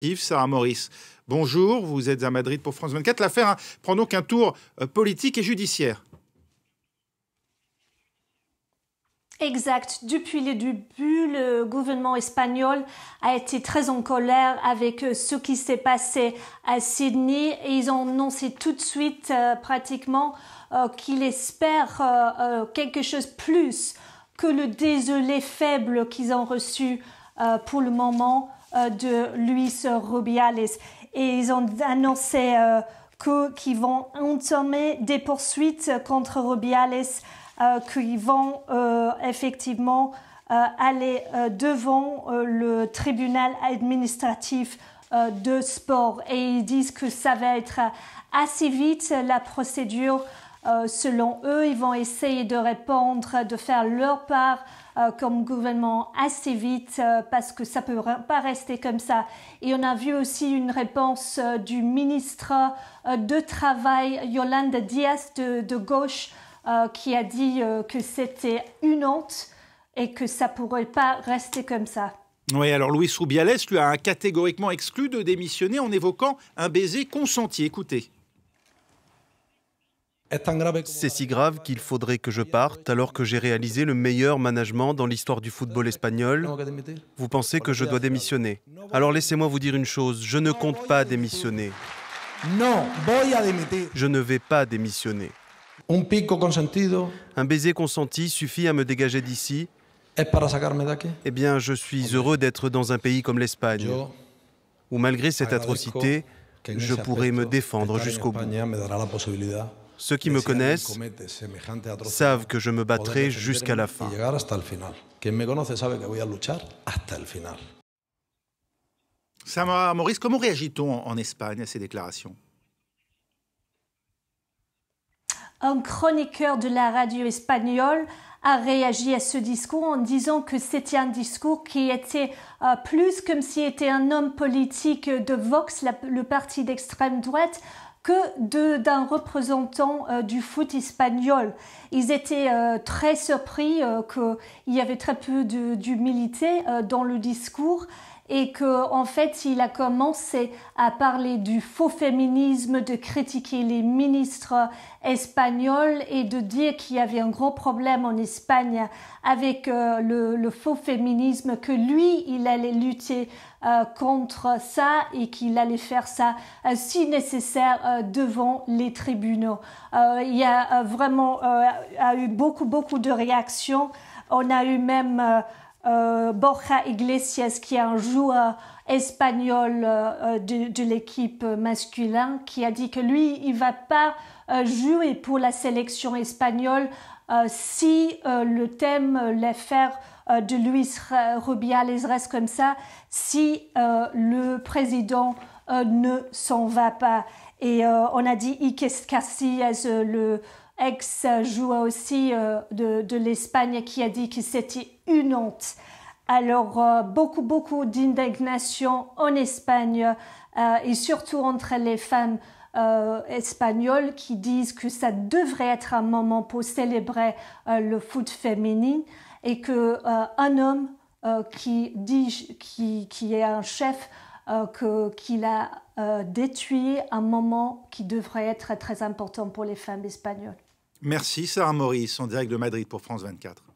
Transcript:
Yves Sarah Maurice. Bonjour, vous êtes à Madrid pour France 24. L'affaire hein, prend donc un tour euh, politique et judiciaire. Exact. Depuis le début, le gouvernement espagnol a été très en colère avec euh, ce qui s'est passé à Sydney et ils ont annoncé tout de suite euh, pratiquement qu'ils espèrent quelque chose plus que le désolé faible qu'ils ont reçu pour le moment euh, de Luis Rubiales. Et ils ont annoncé euh, qu'ils vont entamer des poursuites contre Rubiales, euh, qu'ils vont effectivement aller devant le tribunal administratif de sport. Et ils disent que ça va être assez vite la procédure euh, selon eux, ils vont essayer de répondre, de faire leur part euh, comme gouvernement assez vite euh, parce que ça ne peut pas rester comme ça. Et on a vu aussi une réponse du ministre de Travail, Yolanda Diaz de, gauche, qui a dit que c'était une honte et que ça pourrait pas rester comme ça. Oui, alors Louis Rubiales lui a catégoriquement exclu de démissionner en évoquant un baiser consenti. Écoutez. C'est si grave qu'il faudrait que je parte alors que j'ai réalisé le meilleur management dans l'histoire du football espagnol. Vous pensez que je dois démissionner Alors laissez-moi vous dire une chose, je ne compte pas démissionner. je ne vais pas démissionner. Un baiser consenti suffit à me dégager d'ici. Eh bien, je suis heureux d'être dans un pays comme l'Espagne, où malgré cette atrocité, je pourrai me défendre jusqu'au bout. Ceux qui me connaissent savent que je me battrai jusqu'à la fin. Samara Maurice, comment réagit-on en Espagne à ces déclarations Un chroniqueur de la radio espagnole a réagi à ce discours en disant que c'était un discours qui était euh, plus comme s'il était un homme politique de Vox, le parti d'extrême droite, que d'un représentant euh, du foot espagnol. Ils étaient euh, très surpris euh, qu'il y avait très peu d'humilité dans le discours et que en fait il a commencé à parler du faux féminisme, de critiquer les ministres espagnols et de dire qu'il y avait un gros problème en Espagne avec euh, le, faux féminisme, que lui il allait lutter euh, contre ça et qu'il allait faire ça euh, si nécessaire devant les tribunaux. il y a vraiment a eu beaucoup beaucoup de réactions. On a eu même euh, Borja Iglesias, qui est un joueur espagnol euh, euh, de, l'équipe masculine, qui a dit que lui, il va pas jouer pour la sélection espagnole si le thème, l'affaire de Luis Rubiales reste comme ça, si le président ne s'en va pas. Et on a dit Iker Casillas, le ex-joueur aussi euh, de, de l'Espagne qui a dit que c'était une honte. Alors, euh, beaucoup, beaucoup d'indignation en Espagne euh, et surtout entre les femmes espagnoles qui disent que ça devrait être un moment pour célébrer le foot féminin et que un homme qui dit qui, qui, est un chef que qu'il a détruit un moment qui devrait être très important pour les femmes espagnoles. Merci Sarah Maurice, en direct de Madrid pour France 24.